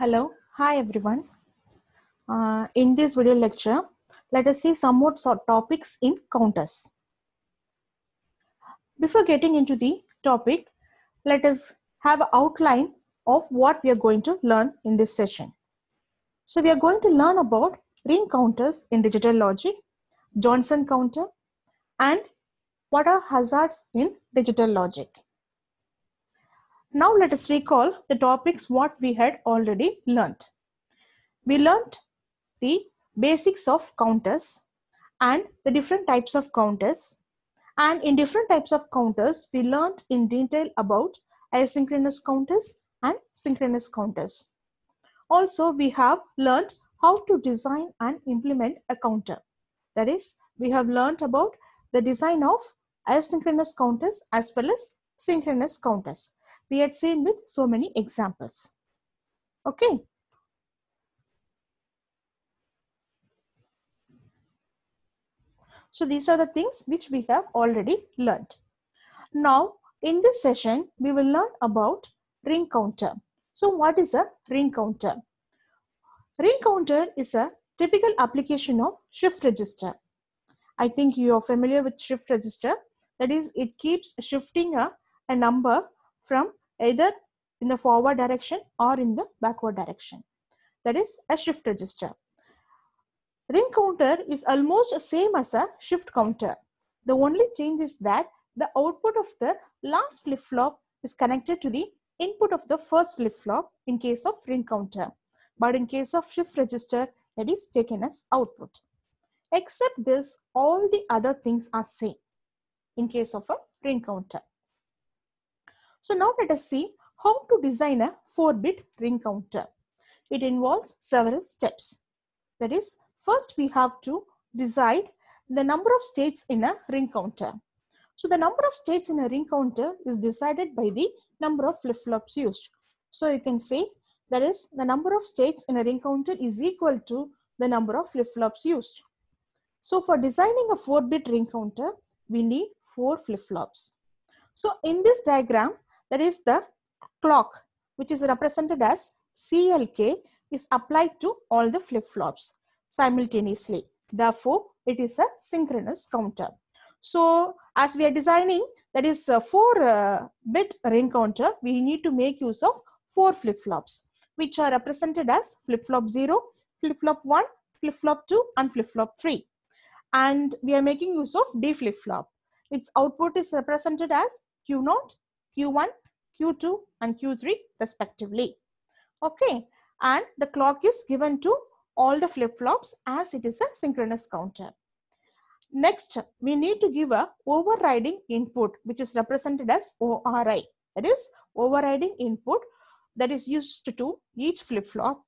Hello, hi everyone. Uh, in this video lecture, let us see some more topics in counters. Before getting into the topic, let us have outline of what we are going to learn in this session. So we are going to learn about ring counters in digital logic, Johnson counter, and what are hazards in digital logic. Now let us recall the topics what we had already learnt. We learnt the basics of counters and the different types of counters and in different types of counters we learnt in detail about asynchronous counters and synchronous counters. Also we have learnt how to design and implement a counter. That is we have learnt about the design of asynchronous counters as well as synchronous counters. We had seen with so many examples. Okay. So these are the things which we have already learned. Now in this session, we will learn about ring counter. So what is a ring counter? Ring counter is a typical application of shift register. I think you are familiar with shift register. That is, it keeps shifting a a number from either in the forward direction or in the backward direction. That is a shift register. Ring counter is almost same as a shift counter. The only change is that the output of the last flip-flop is connected to the input of the first flip-flop in case of ring counter. But in case of shift register, it is taken as output. Except this, all the other things are same in case of a ring counter. So now let us see how to design a 4-bit ring counter. It involves several steps. That is, first we have to decide the number of states in a ring counter. So the number of states in a ring counter is decided by the number of flip-flops used. So you can say that is the number of states in a ring counter is equal to the number of flip-flops used. So for designing a 4-bit ring counter, we need 4 flip-flops. So in this diagram, that is the clock which is represented as CLK is applied to all the flip-flops simultaneously. Therefore, it is a synchronous counter. So, as we are designing that is a uh, 4 uh, bit ring counter, we need to make use of 4 flip-flops which are represented as flip-flop 0, flip-flop 1, flip-flop 2 and flip-flop 3. And we are making use of D flip-flop. Its output is represented as Q0, Q1 Q2 and Q3 respectively. Okay, and the clock is given to all the flip-flops as it is a synchronous counter. Next, we need to give a overriding input which is represented as ORI. That is overriding input that is used to each flip-flop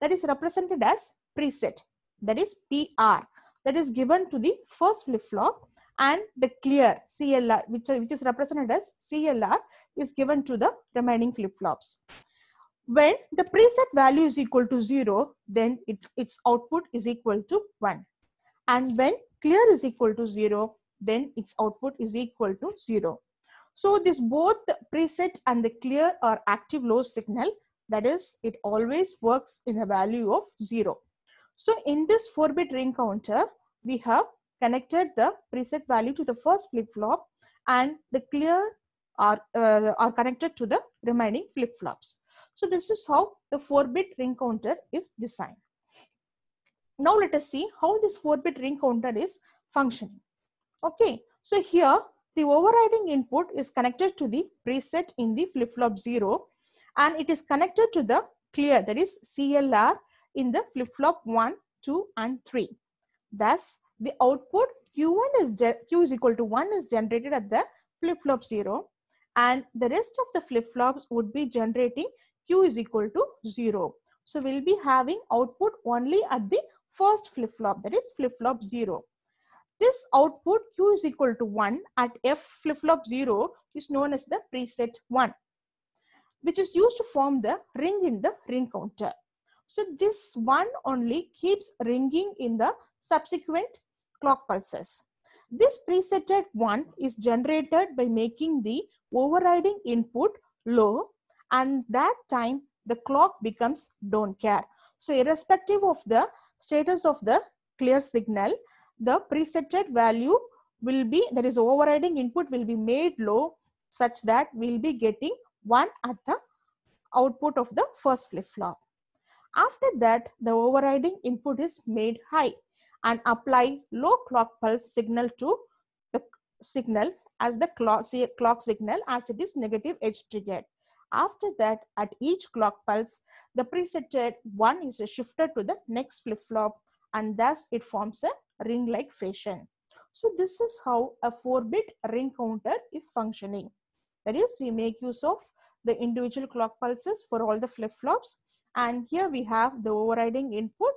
that is represented as preset that is PR that is given to the first flip-flop and the clear CLR, which, which is represented as CLR, is given to the remaining flip-flops. When the preset value is equal to 0, then its, its output is equal to 1. And when clear is equal to 0, then its output is equal to 0. So this both preset and the clear are active low signal. That is, it always works in a value of 0. So in this 4-bit ring counter, we have connected the preset value to the first flip-flop and the clear are, uh, are connected to the remaining flip-flops. So this is how the 4-bit ring counter is designed. Now let us see how this 4-bit ring counter is functioning. Okay, so here the overriding input is connected to the preset in the flip-flop 0 and it is connected to the clear that is CLR in the flip-flop 1, 2 and 3. Thus, the output Q1 is Q is equal to 1 is generated at the flip-flop 0 and the rest of the flip-flops would be generating Q is equal to 0. So we'll be having output only at the first flip-flop that is flip-flop 0. This output Q is equal to 1 at F flip-flop 0 is known as the preset 1 which is used to form the ring in the ring counter. So this one only keeps ringing in the subsequent clock pulses. This presetted one is generated by making the overriding input low and that time the clock becomes don't care. So irrespective of the status of the clear signal, the presetted value will be, that is overriding input will be made low such that we'll be getting 1 at the output of the first flip-flop. After that, the overriding input is made high and apply low clock pulse signal to the signal as the clock, clock signal as it is negative edge triggered. After that, at each clock pulse, the presetted one is shifted to the next flip-flop and thus it forms a ring-like fashion. So this is how a 4-bit ring counter is functioning. That is, we make use of the individual clock pulses for all the flip-flops. And here we have the overriding input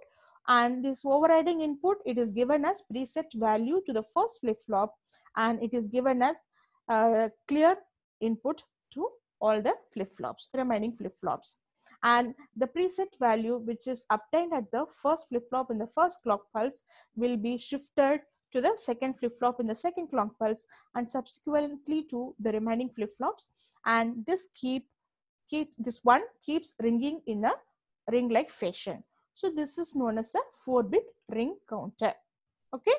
and this overriding input it is given as preset value to the first flip-flop and it is given as uh, clear input to all the flip-flops remaining flip-flops and the preset value which is obtained at the first flip-flop in the first clock pulse will be shifted to the second flip-flop in the second clock pulse and subsequently to the remaining flip-flops and this keep keep this one keeps ringing in a ring like fashion so this is known as a 4-bit ring counter. Okay.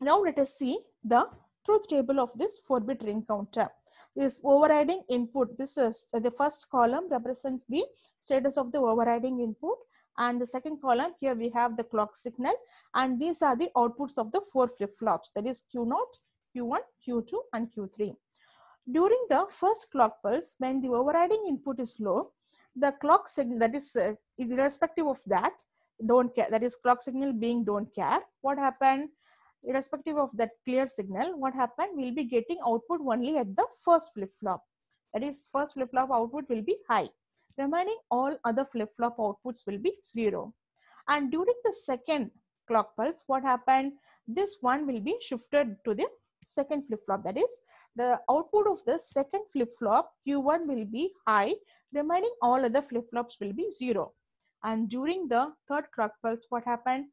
Now let us see the truth table of this 4-bit ring counter. This overriding input, this is uh, the first column represents the status of the overriding input and the second column here we have the clock signal and these are the outputs of the four flip-flops that is Q0, Q1, Q2 and Q3. During the first clock pulse, when the overriding input is low, the clock signal that is uh, irrespective of that don't care that is clock signal being don't care what happened irrespective of that clear signal what happened we'll be getting output only at the first flip-flop that is first flip-flop output will be high remaining all other flip-flop outputs will be zero and during the second clock pulse what happened this one will be shifted to the second flip-flop. That is, the output of the second flip-flop, Q1 will be high, remaining all other flip-flops will be zero. And during the third clock pulse, what happened?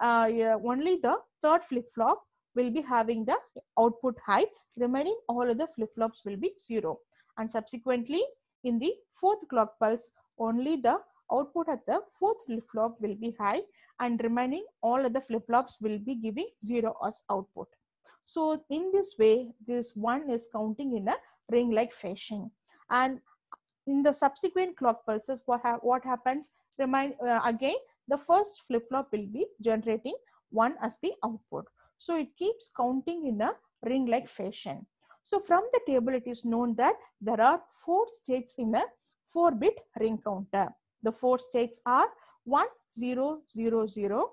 Uh, yeah, only the third flip-flop will be having the output high, remaining all other flip-flops will be zero. And subsequently, in the fourth clock pulse, only the output at the fourth flip-flop will be high and remaining all other flip-flops will be giving zero as output. So in this way, this one is counting in a ring-like fashion. And in the subsequent clock pulses, what, ha what happens? Remind, uh, again, the first flip-flop will be generating one as the output. So it keeps counting in a ring-like fashion. So from the table, it is known that there are four states in a 4-bit ring counter. The four states are 1, 0, 0, 0,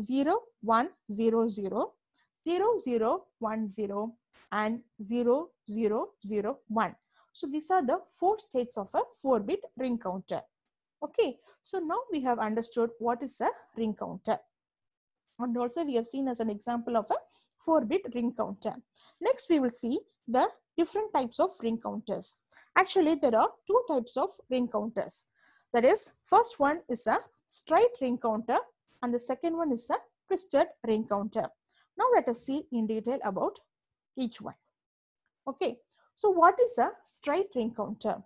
0, 1, 0, 0, Zero zero one zero and zero zero zero one. 1. So these are the four states of a 4-bit ring counter. Okay, so now we have understood what is a ring counter. And also we have seen as an example of a 4-bit ring counter. Next we will see the different types of ring counters. Actually there are two types of ring counters. That is, first one is a straight ring counter and the second one is a twisted ring counter. Now let us see in detail about each one. Okay, so what is a straight ring counter?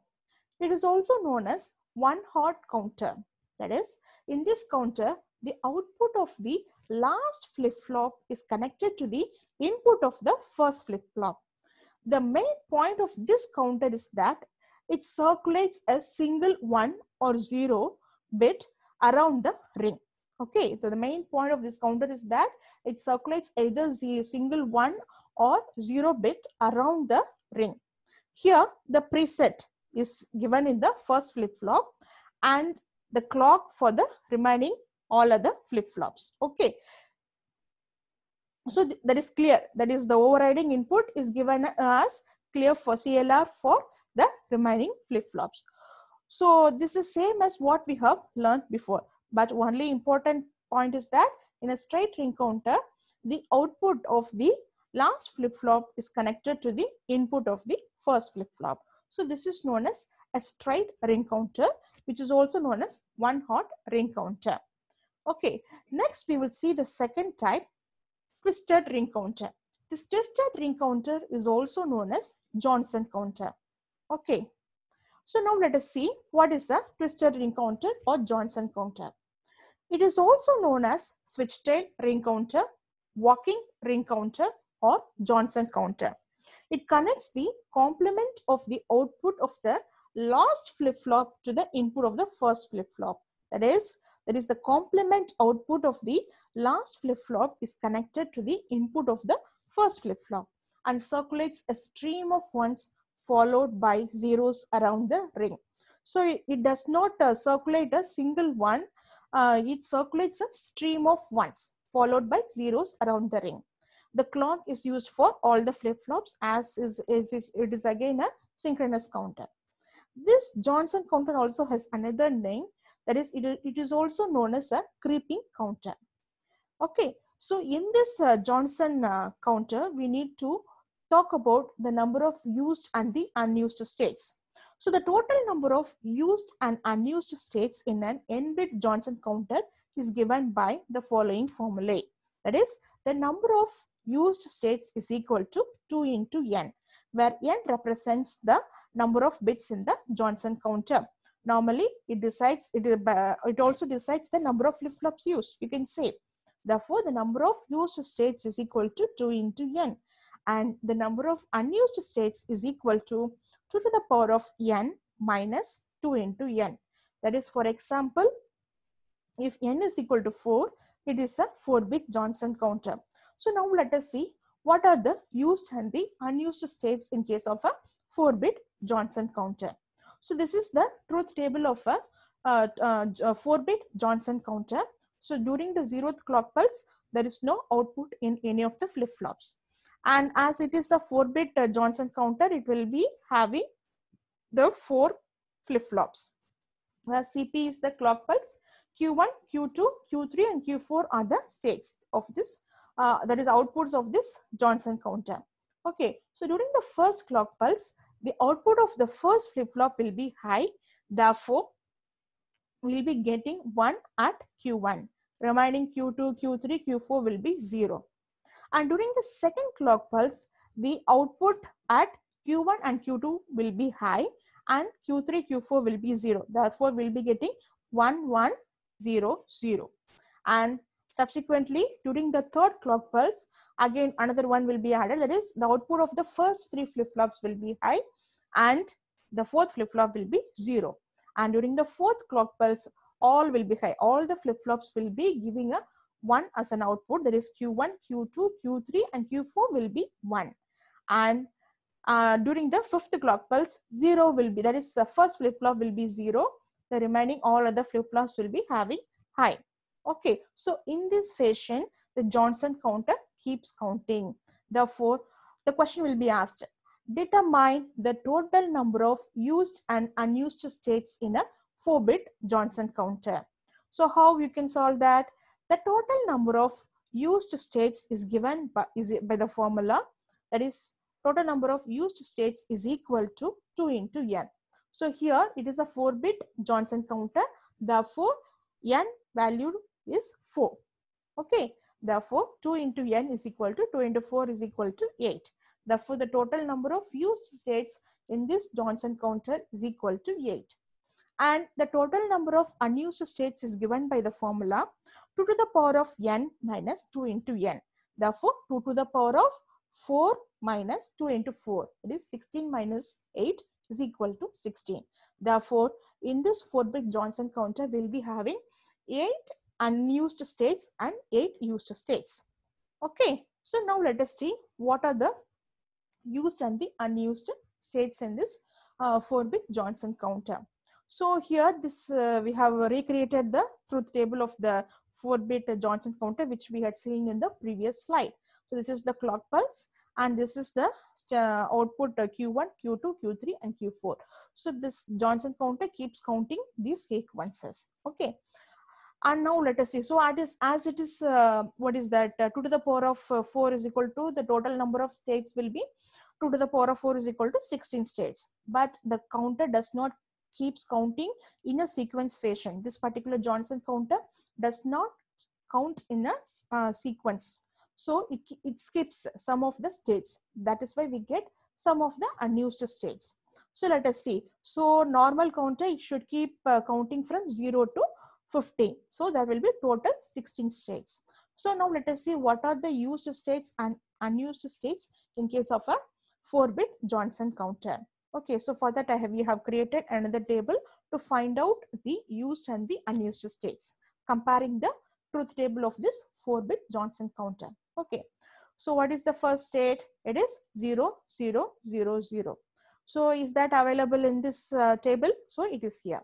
It is also known as one hot counter. That is, in this counter, the output of the last flip-flop is connected to the input of the first flip-flop. The main point of this counter is that it circulates a single 1 or 0 bit around the ring. Okay, so the main point of this counter is that it circulates either single one or zero bit around the ring. Here, the preset is given in the first flip-flop and the clock for the remaining all other flip-flops. Okay, so th that is clear. That is the overriding input is given as clear for CLR for the remaining flip-flops. So this is same as what we have learned before. But only important point is that in a straight ring counter, the output of the last flip-flop is connected to the input of the first flip-flop. So this is known as a straight ring counter, which is also known as one-hot ring counter. Okay, next we will see the second type, twisted ring counter. This twisted ring counter is also known as Johnson counter. Okay, so now let us see what is a twisted ring counter or Johnson counter. It is also known as switch tail ring counter, walking ring counter or Johnson counter. It connects the complement of the output of the last flip-flop to the input of the first flip-flop. That is, that is the complement output of the last flip-flop is connected to the input of the first flip-flop and circulates a stream of ones followed by zeros around the ring. So it, it does not uh, circulate a single one uh, it circulates a stream of ones followed by zeros around the ring. The clock is used for all the flip-flops as is, is, is, it is again a synchronous counter. This Johnson counter also has another name that is it, it is also known as a creeping counter. Okay, so in this uh, Johnson uh, counter we need to talk about the number of used and the unused states. So the total number of used and unused states in an n-bit Johnson counter is given by the following formulae. That is, the number of used states is equal to 2 into n, where n represents the number of bits in the Johnson counter. Normally, it decides it is uh, it also decides the number of flip-flops used. You can say, therefore, the number of used states is equal to 2 into n, and the number of unused states is equal to 2 to the power of n minus 2 into n. That is, for example, if n is equal to 4, it is a 4-bit Johnson counter. So now let us see what are the used and the unused states in case of a 4-bit Johnson counter. So this is the truth table of a 4-bit uh, uh, Johnson counter. So during the zeroth clock pulse, there is no output in any of the flip-flops and as it is a 4 bit uh, Johnson counter it will be having the 4 flip-flops where CP is the clock pulse Q1, Q2, Q3 and Q4 are the states of this uh, that is outputs of this Johnson counter. Okay, so during the first clock pulse, the output of the first flip-flop will be high. Therefore, we'll be getting 1 at Q1. Remaining Q2, Q3, Q4 will be 0 and during the second clock pulse the output at q1 and q2 will be high and q3 q4 will be 0 therefore we'll be getting 1 1 0 0 and subsequently during the third clock pulse again another one will be added that is the output of the first three flip-flops will be high and the fourth flip-flop will be 0 and during the fourth clock pulse all will be high all the flip-flops will be giving a 1 as an output. That is Q1, Q2, Q3 and Q4 will be 1. And uh, during the fifth clock pulse, 0 will be, that is the uh, first flip-flop will be 0. The remaining all other flip-flops will be having high. Okay, so in this fashion, the Johnson counter keeps counting. Therefore, the question will be asked, determine the total number of used and unused states in a 4-bit Johnson counter. So how you can solve that? The total number of used states is given by, is by the formula that is total number of used states is equal to 2 into n. So here it is a 4 bit Johnson counter therefore n value is 4 okay therefore 2 into n is equal to 2 into 4 is equal to 8 therefore the total number of used states in this Johnson counter is equal to 8 and the total number of unused states is given by the formula 2 to the power of n minus 2 into n. Therefore, 2 to the power of 4 minus 2 into 4. It is 16 minus 8 is equal to 16. Therefore, in this 4 bit Johnson counter, we'll be having 8 unused states and 8 used states. Okay, so now let us see what are the used and the unused states in this 4-bit uh, Johnson counter. So here this uh, we have recreated the truth table of the four-bit Johnson counter, which we had seen in the previous slide. So this is the clock pulse and this is the uh, output uh, Q1, Q2, Q3 and Q4. So this Johnson counter keeps counting these sequences. Okay. And now let us see. So as, as it is, uh, what is that? Uh, 2 to the power of uh, 4 is equal to the total number of states will be 2 to the power of 4 is equal to 16 states. But the counter does not keeps counting in a sequence fashion. This particular Johnson counter does not count in a uh, sequence. So it, it skips some of the states. That is why we get some of the unused states. So let us see. So normal counter it should keep uh, counting from 0 to 15. So there will be total 16 states. So now let us see what are the used states and unused states in case of a 4-bit Johnson counter. Okay, so for that I have, we have created another table to find out the used and the unused states, comparing the truth table of this 4-bit Johnson counter. Okay, so what is the first state? It is 0, 0, 0, 0. So is that available in this uh, table? So it is here.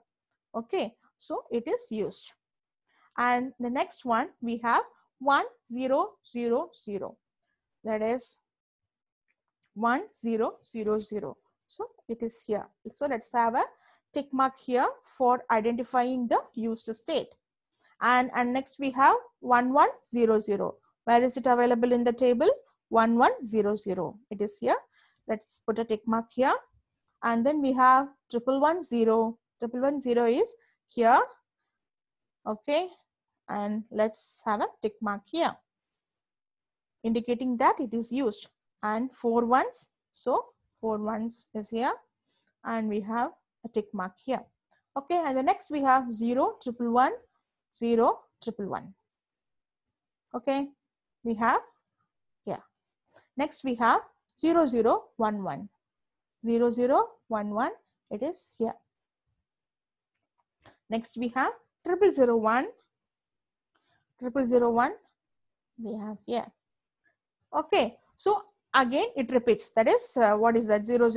Okay, so it is used. And the next one we have 1, 0, 0, 0. That is 1, 0, 0, 0. So it is here. So let's have a tick mark here for identifying the used state. And, and next we have 1100. Where is it available in the table? 1100. It is here. Let's put a tick mark here. And then we have 1110. 1110 is here. Okay. And let's have a tick mark here indicating that it is used and four ones. So four ones is here and we have a tick mark here. Okay, and the next we have zero triple one, zero triple one. Okay, we have here. Next we have zero zero one one, zero it is here. Next we have triple zero one, triple zero one, we have here. Okay, so again it repeats that is uh, what is that 0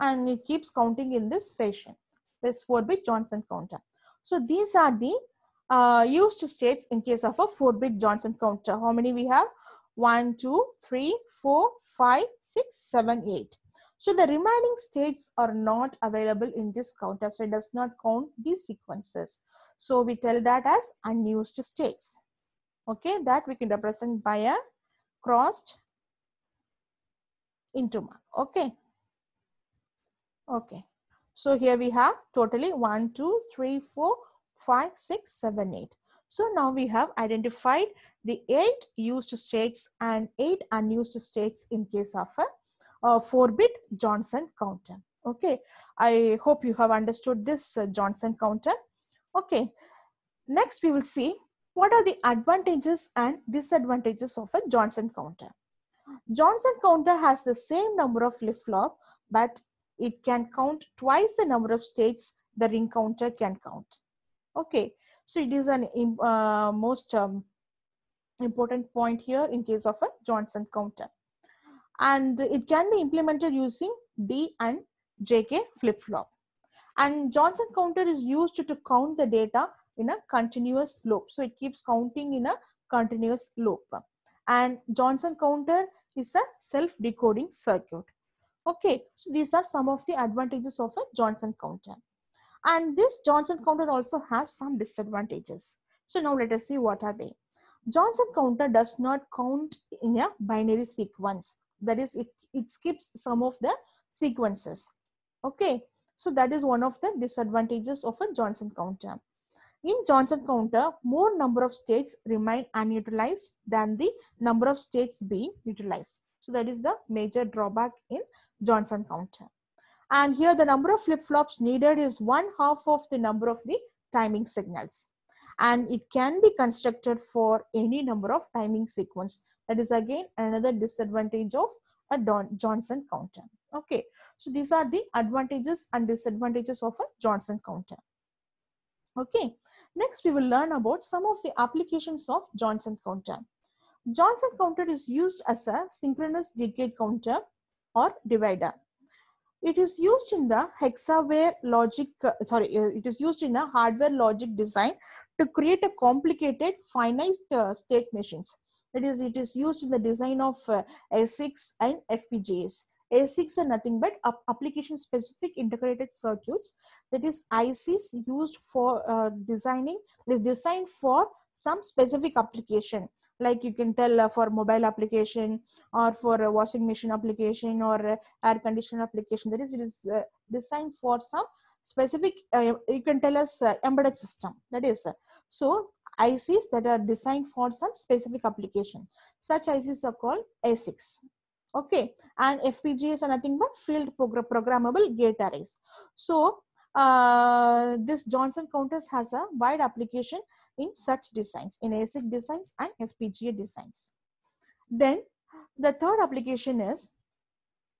and it keeps counting in this fashion this 4 bit johnson counter so these are the uh, used states in case of a 4 bit johnson counter how many we have 1 2 3 4 5 6 7 8 so the remaining states are not available in this counter so it does not count these sequences so we tell that as unused states okay that we can represent by a crossed into mark. Okay. Okay. So here we have totally 1, 2, 3, 4, 5, 6, 7, 8. So now we have identified the 8 used states and 8 unused states in case of a, 4-bit Johnson counter. Okay, I hope you have understood this uh, Johnson counter. Okay, next we will see what are the advantages and disadvantages of a Johnson counter. Johnson counter has the same number of flip-flop, but it can count twice the number of states the ring counter can count. Okay, so it is an uh, most um, important point here in case of a Johnson counter. And it can be implemented using D and JK flip-flop. And Johnson counter is used to, to count the data in a continuous loop. So it keeps counting in a continuous loop and Johnson counter is a self-decoding circuit. Okay, so these are some of the advantages of a Johnson counter. And this Johnson counter also has some disadvantages. So now let us see what are they. Johnson counter does not count in a binary sequence. That is, it, it skips some of the sequences. Okay, so that is one of the disadvantages of a Johnson counter. In Johnson counter, more number of states remain unutilized than the number of states being utilized. So that is the major drawback in Johnson counter. And here the number of flip-flops needed is one half of the number of the timing signals. And it can be constructed for any number of timing sequence. That is again another disadvantage of a Johnson counter. Okay, so these are the advantages and disadvantages of a Johnson counter. Okay, next we will learn about some of the applications of Johnson counter. Johnson counter is used as a synchronous decade counter or divider. It is used in the hexaware logic, uh, sorry, uh, it is used in a hardware logic design to create a complicated finite uh, state machines. That is, it is used in the design of uh, ASICs and FPGAs. ASICs are nothing but application specific integrated circuits that is ICs used for uh, designing is designed for some specific application like you can tell uh, for mobile application or for a washing machine application or air conditioner application that is it is uh, designed for some specific uh, you can tell us uh, embedded system that is so ICs that are designed for some specific application. Such ICs are called ASICs okay and FPGAs are nothing but field programmable gate arrays so uh, this Johnson counters has a wide application in such designs in ASIC designs and FPGA designs then the third application is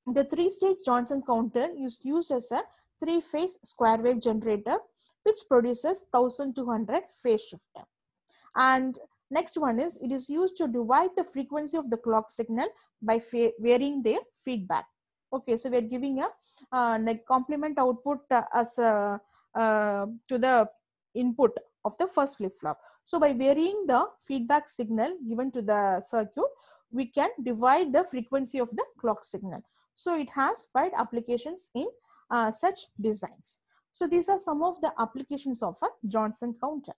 the three-stage Johnson counter is used as a three-phase square wave generator which produces 1200 phase shifter and Next one is it is used to divide the frequency of the clock signal by varying their feedback. Okay, so we are giving a complement output uh, as uh, to the input of the first flip-flop. So by varying the feedback signal given to the circuit, we can divide the frequency of the clock signal. So it has wide applications in uh, such designs. So these are some of the applications of a Johnson counter.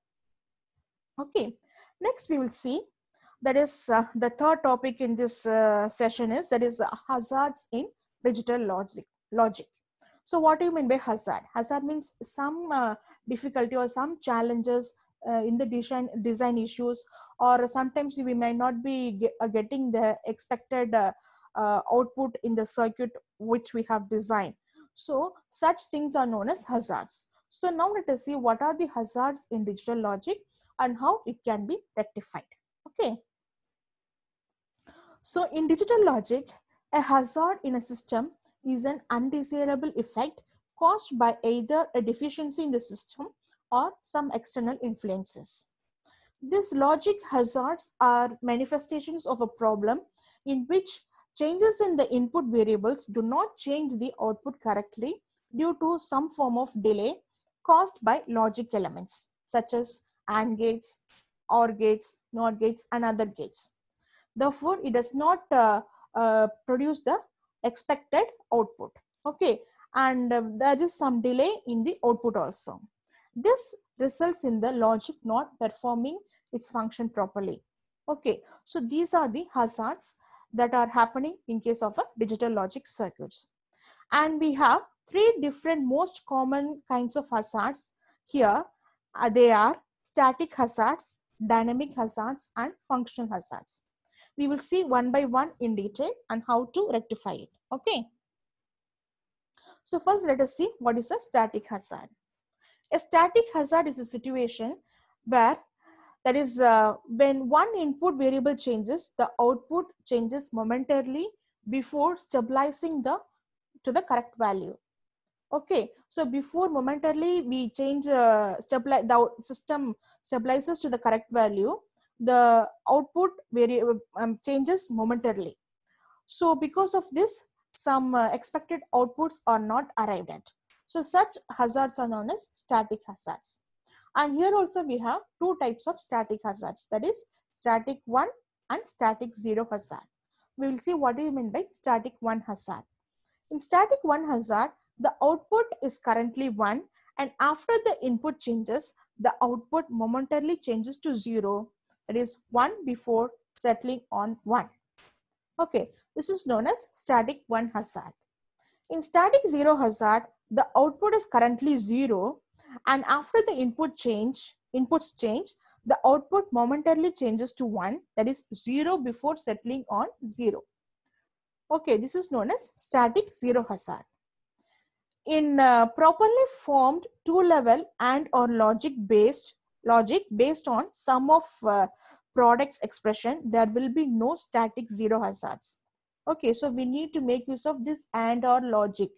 Okay, Next, we will see that is uh, the third topic in this uh, session is that is uh, hazards in digital logic. logic. So what do you mean by hazard? Hazard means some uh, difficulty or some challenges uh, in the design design issues or sometimes we may not be get, uh, getting the expected uh, uh, output in the circuit which we have designed so such things are known as hazards so now let us see what are the hazards in digital logic and how it can be rectified. Okay. So in digital logic, a hazard in a system is an undesirable effect caused by either a deficiency in the system or some external influences. These logic hazards are manifestations of a problem in which changes in the input variables do not change the output correctly due to some form of delay caused by logic elements such as AND gates, OR gates, NOT gates and other gates. Therefore, it does not uh, uh, produce the expected output. Okay, and uh, there is some delay in the output also. This results in the logic not performing its function properly. Okay, so these are the hazards that are happening in case of a digital logic circuits. And we have three different most common kinds of hazards here. Uh, they are static hazards, dynamic hazards, and functional hazards. We will see one by one in detail and how to rectify it. Okay. So first let us see what is a static hazard. A static hazard is a situation where that is uh, when one input variable changes, the output changes momentarily before stabilizing the to the correct value okay so before momentarily we change uh, the system stabilizes to the correct value the output variable um, changes momentarily so because of this some uh, expected outputs are not arrived at so such hazards are known as static hazards and here also we have two types of static hazards that is static 1 and static 0 hazard we will see what do you mean by static 1 hazard in static 1 hazard the output is currently 1 and after the input changes, the output momentarily changes to 0. That is 1 before settling on 1. Okay, this is known as static 1 hazard. In static 0 hazard, the output is currently 0 and after the input change, inputs change, the output momentarily changes to 1 that is 0 before settling on 0. Okay, this is known as static 0 hazard in uh, properly formed two level and or logic based logic based on sum of uh, products expression there will be no static zero hazards okay so we need to make use of this and or logic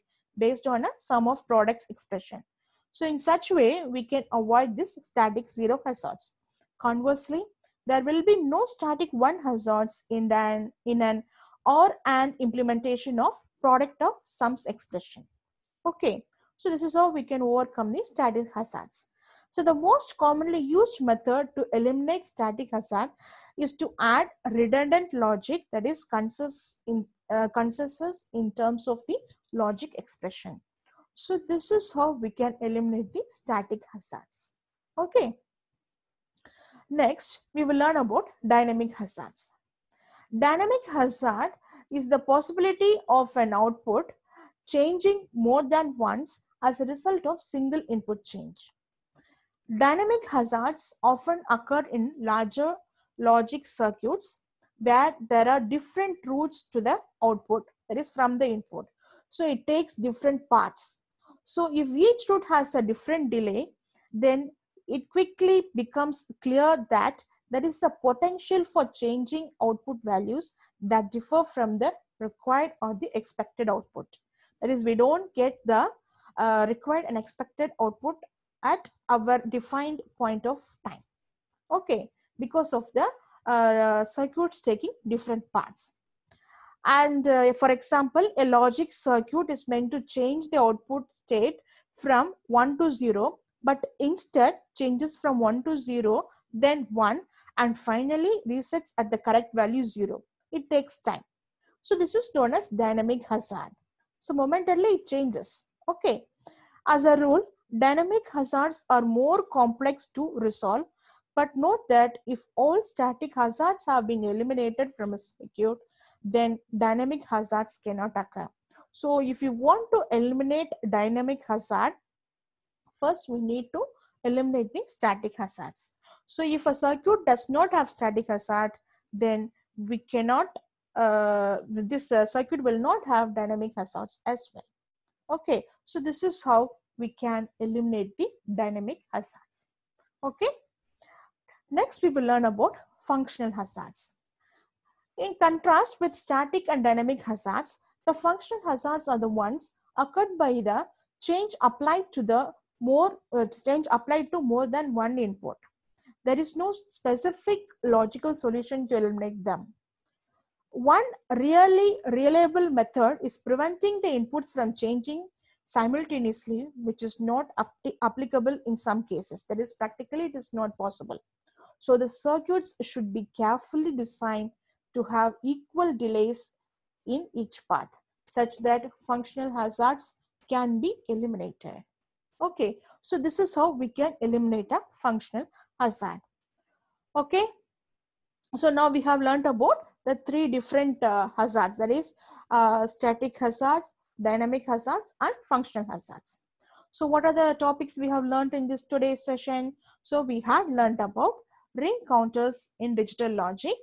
based on a sum of products expression so in such way we can avoid this static zero hazards conversely there will be no static one hazards in an in an or an implementation of product of sums expression Okay, so this is how we can overcome the static hazards. So the most commonly used method to eliminate static hazard is to add redundant logic that is consensus in, uh, consensus in terms of the logic expression. So this is how we can eliminate the static hazards. Okay. Next, we will learn about dynamic hazards. Dynamic hazard is the possibility of an output changing more than once as a result of single input change. Dynamic hazards often occur in larger logic circuits where there are different routes to the output, that is from the input. So it takes different paths. So if each route has a different delay, then it quickly becomes clear that there is a potential for changing output values that differ from the required or the expected output. That is, we don't get the uh, required and expected output at our defined point of time. Okay, because of the uh, circuits taking different parts. And uh, for example, a logic circuit is meant to change the output state from 1 to 0, but instead changes from 1 to 0, then 1, and finally resets at the correct value 0. It takes time. So this is known as dynamic hazard. So momentarily it changes. Okay. As a rule, dynamic hazards are more complex to resolve. But note that if all static hazards have been eliminated from a circuit, then dynamic hazards cannot occur. So if you want to eliminate dynamic hazard, first we need to eliminate the static hazards. So if a circuit does not have static hazard, then we cannot uh, this uh, circuit will not have dynamic hazards as well. Okay, so this is how we can eliminate the dynamic hazards. Okay, next we will learn about functional hazards. In contrast with static and dynamic hazards, the functional hazards are the ones occurred by the change applied to the more uh, change applied to more than one input. There is no specific logical solution to eliminate them. One really reliable method is preventing the inputs from changing simultaneously, which is not applicable in some cases. That is, practically it is not possible. So the circuits should be carefully designed to have equal delays in each path such that functional hazards can be eliminated. Okay, so this is how we can eliminate a functional hazard. Okay, so now we have learned about the three different uh, hazards that is uh, static hazards dynamic hazards and functional hazards so what are the topics we have learned in this today's session so we had learned about ring counters in digital logic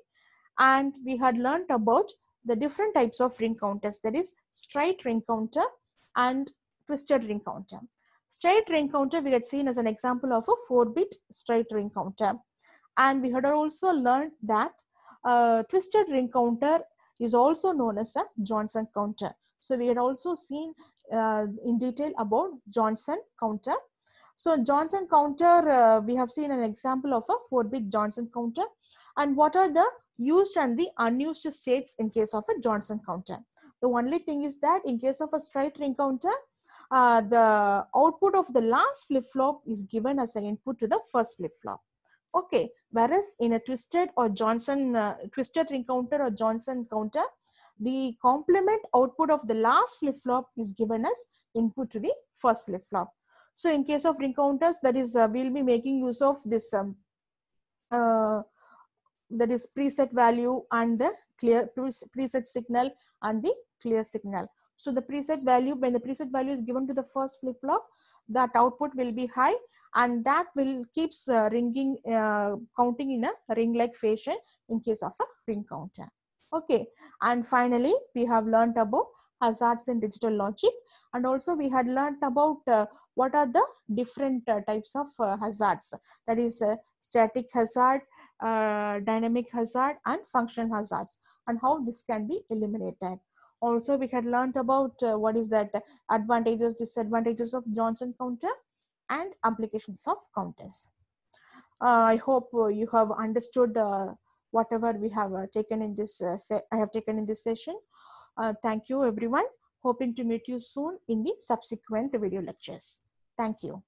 and we had learned about the different types of ring counters that is straight ring counter and twisted ring counter straight ring counter we had seen as an example of a 4-bit straight ring counter and we had also learned that a twisted ring counter is also known as a Johnson counter. So we had also seen uh, in detail about Johnson counter. So Johnson counter, uh, we have seen an example of a 4-bit Johnson counter. And what are the used and the unused states in case of a Johnson counter? The only thing is that in case of a straight ring counter, uh, the output of the last flip-flop is given as an input to the first flip-flop. Okay, whereas in a twisted or Johnson uh, twisted ring counter or Johnson counter, the complement output of the last flip-flop is given as input to the first flip-flop. So in case of ring counters, that is, uh, we'll be making use of this um, uh, that is preset value and the clear preset signal and the clear signal. So the preset value, when the preset value is given to the first flip-flop, that output will be high and that will keeps uh, ringing, uh, counting in a ring-like fashion in case of a ring counter. Okay, and finally, we have learned about hazards in digital logic and also we had learned about uh, what are the different uh, types of uh, hazards that is uh, static hazard, dynamic hazard and functional hazards and how this can be eliminated also we had learned about uh, what is that advantages disadvantages of johnson counter and applications of counters uh, i hope uh, you have understood uh, whatever we have uh, taken in this i have taken in this session thank you everyone hoping to meet you soon in the subsequent video lectures thank you